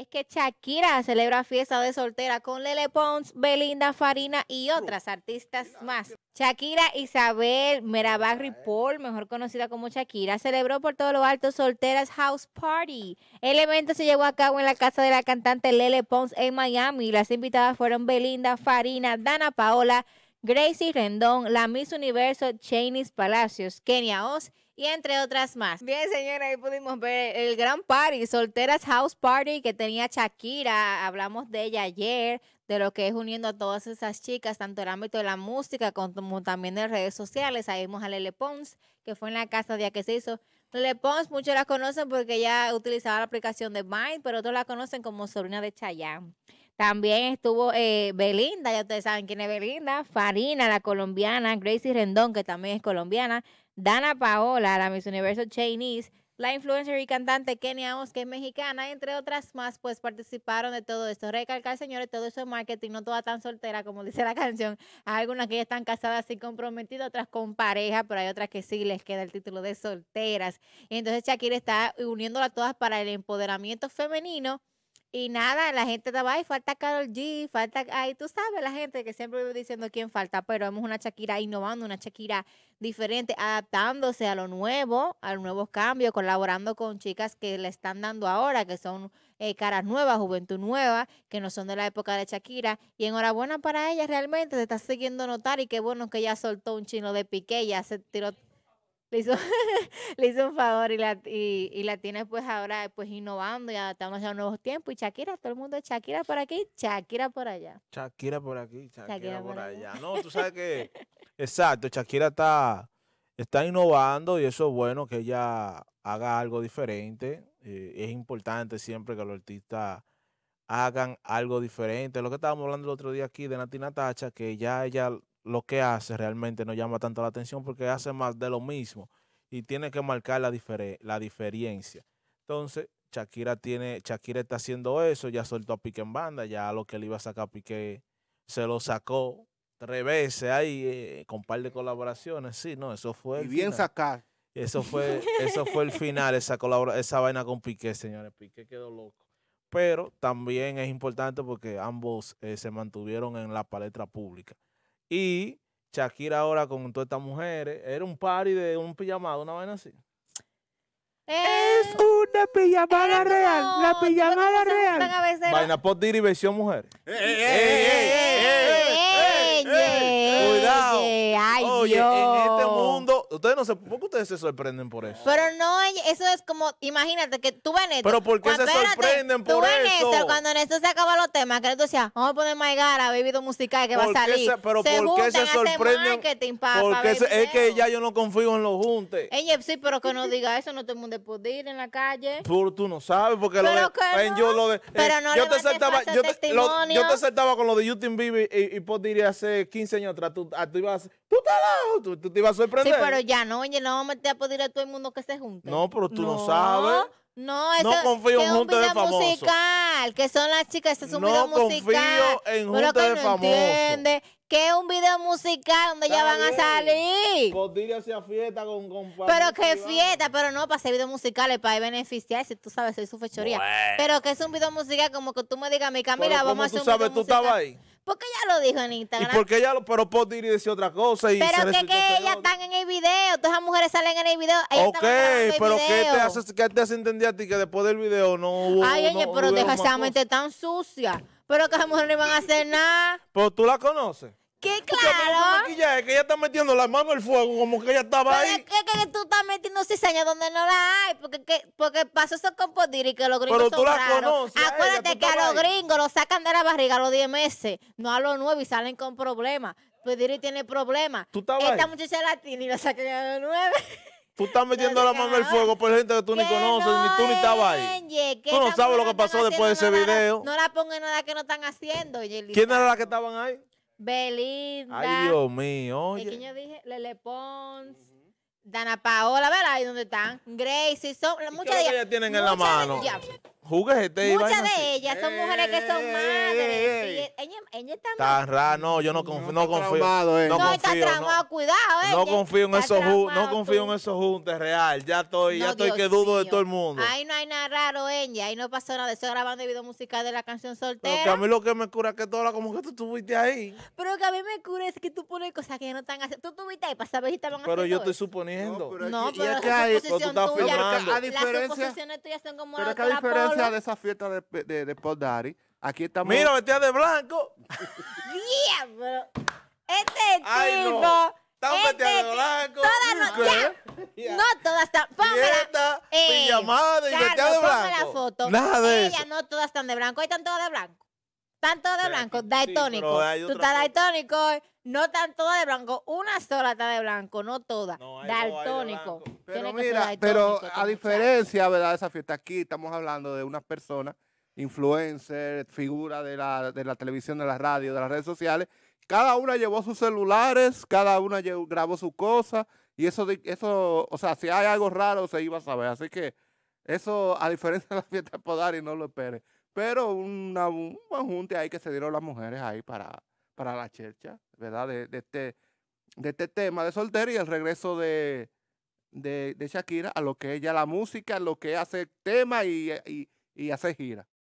es que Shakira celebra fiesta de soltera con Lele Pons, Belinda Farina y otras artistas más. Shakira Isabel Merabarri eh. Paul, mejor conocida como Shakira, celebró por todos los altos Solteras House Party. El evento se llevó a cabo en la casa de la cantante Lele Pons en Miami. Las invitadas fueron Belinda Farina, Dana Paola, Gracie Rendón, la Miss Universo, Chainis Palacios, Kenia Oz y entre otras más. Bien, señora, ahí pudimos ver el gran party, Solteras House Party que tenía Shakira, hablamos de ella ayer, de lo que es uniendo a todas esas chicas, tanto el ámbito de la música como también de redes sociales. Ahí vimos a Lele Pons, que fue en la casa de que se hizo. Lele Pons, muchos la conocen porque ella utilizaba la aplicación de Mind, pero otros la conocen como sobrina de Chayanne. También estuvo eh, Belinda, ya ustedes saben quién es Belinda, Farina, la colombiana, Gracie Rendón, que también es colombiana, Dana Paola, la Miss Universo Chinese, la influencer y cantante Kenia Oz, que es mexicana, entre otras más, pues participaron de todo esto. Recalcar, señores, todo eso es marketing, no todas tan soltera como dice la canción. Hay algunas que ya están casadas y comprometidas, otras con pareja, pero hay otras que sí les queda el título de solteras. entonces Shakira está uniéndolas todas para el empoderamiento femenino y nada, la gente estaba, ahí falta Carol G, falta, ay, tú sabes, la gente que siempre vive diciendo quién falta, pero vemos una Shakira innovando, una Shakira diferente, adaptándose a lo nuevo, a los nuevos cambios, colaborando con chicas que le están dando ahora, que son eh, caras nuevas, juventud nueva, que no son de la época de Shakira. Y enhorabuena para ella, realmente, se está siguiendo notar y qué bueno que ya soltó un chino de pique ya se tiró le hizo, un favor y la, y, la tiene pues ahora pues innovando y estamos a nuevos tiempos. Y Shakira, todo el mundo, Shakira por aquí, Shakira por allá. Shakira por aquí, Shakira, por, allá. No, tú sabes que, exacto, Shakira está, está innovando y eso es bueno que ella haga algo diferente. Eh, es importante siempre que los artistas hagan algo diferente. Lo que estábamos hablando el otro día aquí de Natina Tacha, que ya ella lo que hace realmente no llama tanto la atención porque hace más de lo mismo y tiene que marcar la, la diferencia. Entonces, Shakira, tiene, Shakira está haciendo eso, ya soltó a Piqué en banda, ya lo que le iba a sacar a Piqué se lo sacó tres veces ahí eh, con par de colaboraciones. Sí, no, eso fue. Y bien sacar. Eso fue, eso fue el final, esa, esa vaina con Piqué, señores. Piqué quedó loco. Pero también es importante porque ambos eh, se mantuvieron en la palestra pública. Y Shakira ahora con todas estas mujeres, era un party de un pijamado, una vaina así. es una pijamada real, la pijamada real. Vaina por diri versión mujer. ¡Ey, Cuidado. yo. Ustedes no se, ¿Por qué ustedes se sorprenden por eso? Pero no, eso es como, imagínate que tú ven esto. Pero ¿por qué se sorprenden por tú ven eso? Esto, cuando esto se acaban los temas, que tú decías, vamos a poner My God a Bebido Musical que va a salir. Se, pero se ¿por qué se sorprenden? porque es que ya yo no confío en los juntes. Ella sí, pero que no diga eso, no te el mundo en la calle. tú no sabes, porque lo yo lo de. Eh, pero no yo te saltaba, yo te, con lo de Justin Bieber y, y, y hace 15 años atrás, tú, tú ibas, tú te, tú, tú te ibas a sorprender. Sí, pero ya no, oye, no vamos a meter a pedirle a todo el mundo que se junte. No, pero tú no, sabes. No, eso, no confío en junta de famosos. musical, que son las chicas, es un video musical. confío en junta pero que no famosos. entiende que es un video musical donde ya van a salir. Podría pues ser fiesta con compadre. Pero que fiesta, pero no para hacer videos musicales, para beneficiarse, tú sabes, soy su fechoría. Pero que es un video musical como que tú me digas, mi Camila, vamos a hacer un tú sabes, tú estabas ahí. Porque ella lo dijo en Instagram. ¿Y porque ella lo, pero puede ir y decir otra cosa. Y pero que, que ellas están en el video, todas las mujeres salen en el video. ok, el pero ¿qué te, hace, qué te entender a ti que después del video no hubo. Ay, pero deja esa mente tan sucia. Pero que las mujeres no iban a hacer nada. Pero tú la conoces. ¿Qué claro? que ella está metiendo la mano al fuego como que ella estaba Pero ahí. Es que, que, tú estás metiendo cizaña donde no la hay, porque, que, porque pasó eso con Podiri que los gringos son la raros. Acuérdate que a los gringos los sacan de la barriga a los 10 meses, no a los 9 y salen con problemas. Podiri tiene problemas. ¿Tú Esta muchacha latina y la sacan a los 9. Tú estás metiendo la mano al fuego por gente que tú ni ah, conoces, ni tú ni estabas ahí. tú no sabes lo que pasó después de ese video. no la pongan nada que no están haciendo. ¿Quién era la que estaban ahí? Belinda. Ay, Dios mío. Oye. yo dije? Lele Pons. Uh Dana Paola, ¿verdad? Ahí dónde están. Gracie, son muchas de ellas. tienen en la mano. Este Muchas de ellas son mujeres que son madres. Ella, ella está Está no, yo no confío. No, eh, confío, no, está tramado, cuidado. no confío en esos no confío en esos juntos real. Ya estoy, ya estoy que dudo de todo el mundo. Ahí no hay nada raro, ella. Ahí no pasó nada. Estoy grabando el video musical de la canción soltera. que a mí lo que me cura es que toda la como que tú estuviste ahí. Pero que a mí me cura es que tú pones cosas que no están haciendo. Tú estuviste ahí para saber si estaban hacer. Pero yo estoy suponiendo. No, pero, es que, tú estás firmando. Las suposiciones tuyas son como la de esa fiesta de, de, de Paul Daddy. Aquí estamos. Mira, vestida de blanco. Diablo. Este tipo. Ay, este de blanco. Todas no. Ya. No todas están. Fiesta, eh, y vestida de blanco. la Nada de Ella, no todas están de blanco. Ahí están todas de blanco. Están todas de blanco, Daytonico. Tú estás tónico. no están todas de blanco. Una sola está de blanco, no todas. No, pero mira, pero a diferencia, ¿verdad? De esa fiesta, aquí estamos hablando de unas personas, influencer, figura de la, de la televisión, de la radio, de las redes sociales. Cada una llevó sus celulares, cada una grabó su cosa. Y eso, eso, o sea, si hay algo raro, se iba a saber. Así que eso, a diferencia de la fiesta de Podari, no lo esperes pero una, un junte ahí que se dieron las mujeres ahí para, para la chercha, ¿verdad? De, de, este, de este tema de soltera y el regreso de, de, Shakira a lo que es ya la música, a lo que hace tema y, y, y hace gira.